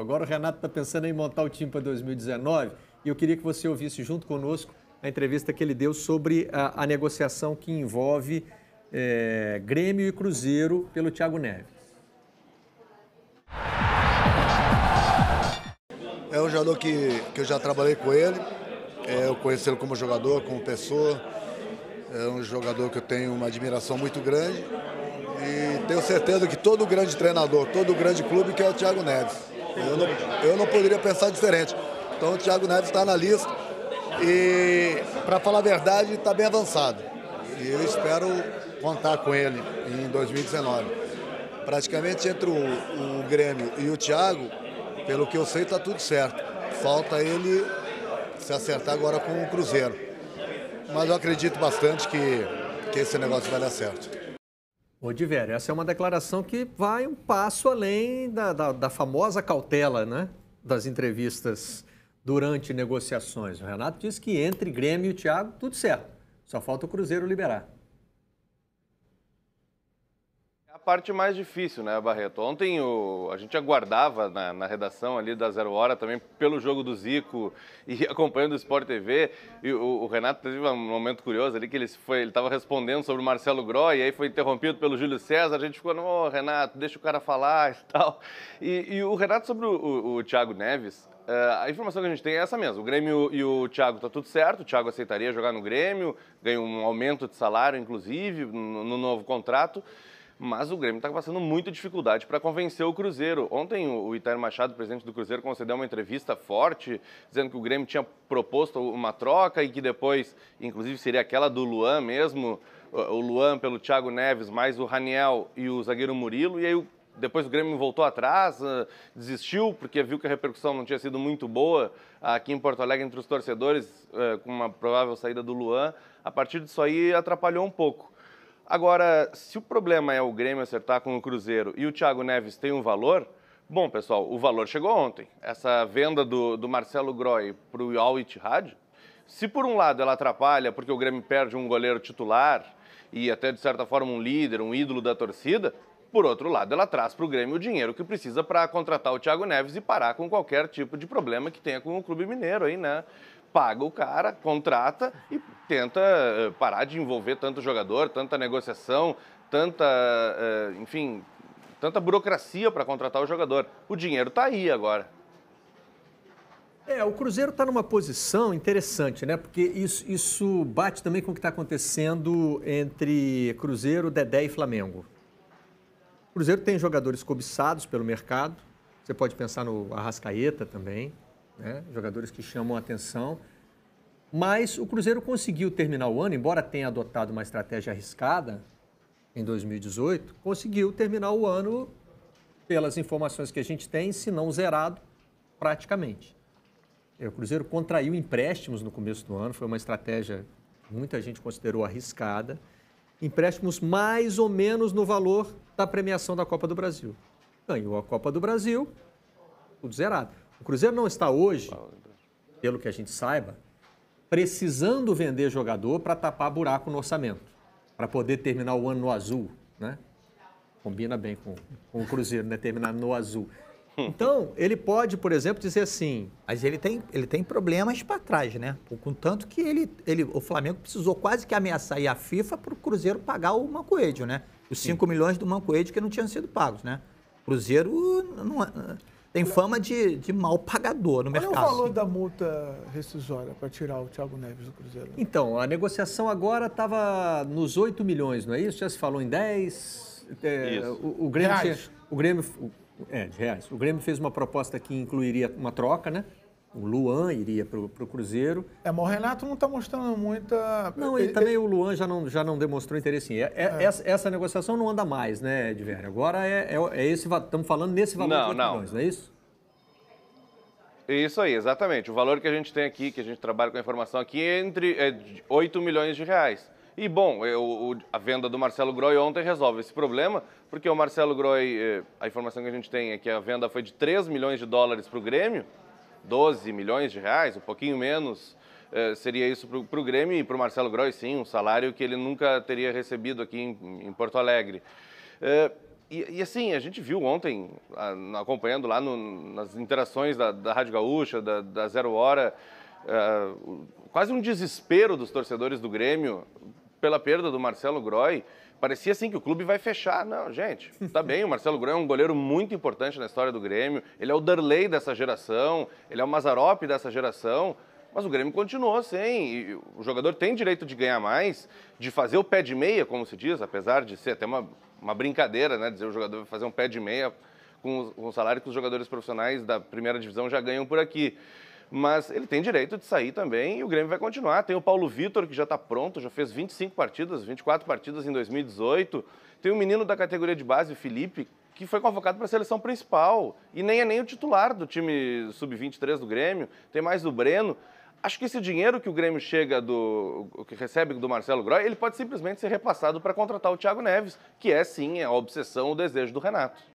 Agora o Renato está pensando em montar o time para 2019 e eu queria que você ouvisse junto conosco a entrevista que ele deu sobre a, a negociação que envolve é, Grêmio e Cruzeiro pelo Thiago Neves. É um jogador que, que eu já trabalhei com ele, é, eu conheci ele como jogador, como pessoa. É um jogador que eu tenho uma admiração muito grande e tenho certeza que todo grande treinador, todo grande clube quer o Thiago Neves. Eu não, eu não poderia pensar diferente. Então o Thiago Neves está na lista e, para falar a verdade, está bem avançado. E eu espero contar com ele em 2019. Praticamente entre o, o Grêmio e o Thiago, pelo que eu sei, está tudo certo. Falta ele se acertar agora com o Cruzeiro. Mas eu acredito bastante que, que esse negócio vai dar certo. Odivério, essa é uma declaração que vai um passo além da, da, da famosa cautela né, das entrevistas durante negociações. O Renato disse que entre Grêmio e Thiago, tudo certo. Só falta o Cruzeiro liberar parte mais difícil, né, Barreto? Ontem o, a gente aguardava na, na, redação ali da Zero Hora também pelo jogo do Zico e acompanhando o Sport TV. E o, o Renato teve um momento curioso ali que ele estava respondendo sobre o Marcelo Groy e aí foi interrompido pelo Júlio César. A gente ficou, não, Renato, deixa o cara falar e tal. E, e o Renato sobre o, o, o Thiago Neves, Uh, a informação que a gente tem é essa mesmo. O Grêmio e o Thiago tá tudo certo. O Thiago aceitaria jogar no Grêmio, ganha um aumento de salário, inclusive, no, no novo contrato mas o Grêmio está passando muita dificuldade para convencer o Cruzeiro. Ontem o Itair Machado, presidente do Cruzeiro, concedeu uma entrevista forte, dizendo que o Grêmio tinha proposto uma troca e que depois, inclusive seria aquela do Luan mesmo, o Luan pelo Thiago Neves, mais o Raniel e o zagueiro Murilo, e aí depois o Grêmio voltou atrás, ah, desistiu, porque viu que a repercussão não tinha sido muito boa aqui em Porto Alegre entre os torcedores, ah, com uma provável saída do Luan. A partir disso aí atrapalhou um pouco. Agora, se o problema é o Grêmio acertar com o Cruzeiro e o Thiago Neves tem um valor, bom, pessoal, o valor chegou ontem. Essa venda do, do Marcelo Groy para o Al Ittihad, se por um lado ela atrapalha porque o Grêmio perde um goleiro titular e até de certa forma um líder, um ídolo da torcida, por outro lado, ela traz para o Grêmio o dinheiro que precisa para contratar o Thiago Neves e parar com qualquer tipo de problema que tenha com o Clube Mineiro aí, né? paga o cara, contrata e tenta eh, parar de envolver tanto jogador, tanta negociação, tanta, eh, enfim, tanta burocracia para contratar o jogador. O dinheiro está aí agora. É, o Cruzeiro está numa posição interessante, né? Porque isso, isso bate também com o que está acontecendo entre Cruzeiro, Dedé e Flamengo. O Cruzeiro tem jogadores cobiçados pelo mercado. Você pode pensar no Arrascaeta também né? jogadores que chamam a atenção. Mas o Cruzeiro conseguiu terminar o ano, embora tenha adotado uma estratégia arriscada em 2018, conseguiu terminar o ano, pelas informações que a gente tem, se não zerado, praticamente. É, o Cruzeiro contraiu empréstimos no começo do ano, foi uma estratégia que muita gente considerou arriscada. Empréstimos mais ou menos no valor da premiação da Copa do Brasil. Ganhou a Copa do Brasil, tudo zerado. O Cruzeiro não está hoje, pelo que a gente saiba, precisando vender jogador para tapar buraco no orçamento, para poder terminar o ano no azul, né? Combina bem com, com o Cruzeiro, né? Terminar no azul. Então, ele pode, por exemplo, dizer assim. Mas ele tem, ele tem problemas para trás, né? Contanto que ele, ele, o Flamengo precisou quase que ameaçar a FIFA para o Cruzeiro pagar o mancoelho, né? Os 5 milhões do mancoelho que não tinham sido pagos, né? Cruzeiro não. Tem fama de, de mal pagador no Qual mercado. Qual é o valor da multa rescisória para tirar o Thiago Neves do Cruzeiro? Então, a negociação agora estava nos 8 milhões, não é isso? Já se falou em 10. É, o, o, Grêmio. Reais. Tinha, o Grêmio. O, é, de reais. O Grêmio fez uma proposta que incluiria uma troca, né? O Luan iria para o Cruzeiro. É, mas o Renato não está mostrando muita. Não, e é também ele... o Luan já não, já não demonstrou interesse em. É, é, é. Essa, essa, negociação não anda mais, né, Edver? Agora é, é, é esse. Estamos falando nesse valor não, de 8 não. milhões, não é isso? Isso aí, exatamente. O valor que a gente tem aqui, que a gente trabalha com a informação aqui, é entre é, 8 milhões de reais. E bom, eu, a venda do Marcelo Groy ontem resolve esse problema, porque o Marcelo Groy, a informação que a gente tem é que a venda foi de 3 milhões de dólares para o Grêmio. 12 milhões de reais, um pouquinho menos, eh, seria isso para o Grêmio e para o Marcelo Groy, sim, um salário que ele nunca teria recebido aqui em, em Porto Alegre. Eh, e, e, assim, a gente viu ontem, acompanhando lá no, nas interações da, da Rádio Gaúcha, da, da Zero Hora, eh, quase um desespero dos torcedores do Grêmio pela perda do Marcelo Groy. Parecia assim que o clube vai fechar. Não, gente, tá bem. O Marcelo Grão é um goleiro muito importante na história do Grêmio. Ele é o Derlei dessa geração, ele é o Mazarope dessa geração. Mas o Grêmio continuou sem. o jogador tem direito de ganhar mais, de fazer o pé de meia, como se diz, apesar de ser até uma, uma brincadeira, né? Dizer o jogador fazer um pé de meia com o salário que os jogadores profissionais da primeira divisão já ganham por aqui mas ele tem direito de sair também e o Grêmio vai continuar. Tem o Paulo Vitor, que já está pronto, já fez 25 partidas, 24 partidas em 2018. Tem o um menino da categoria de base, o Felipe, que foi convocado para a seleção principal e nem é nem o titular do time sub-23 do Grêmio. Tem mais o Breno. Acho que esse dinheiro que o Grêmio chega do que recebe do Marcelo Groy, ele pode simplesmente ser repassado para contratar o Thiago Neves, que é sim a obsessão, o desejo do Renato.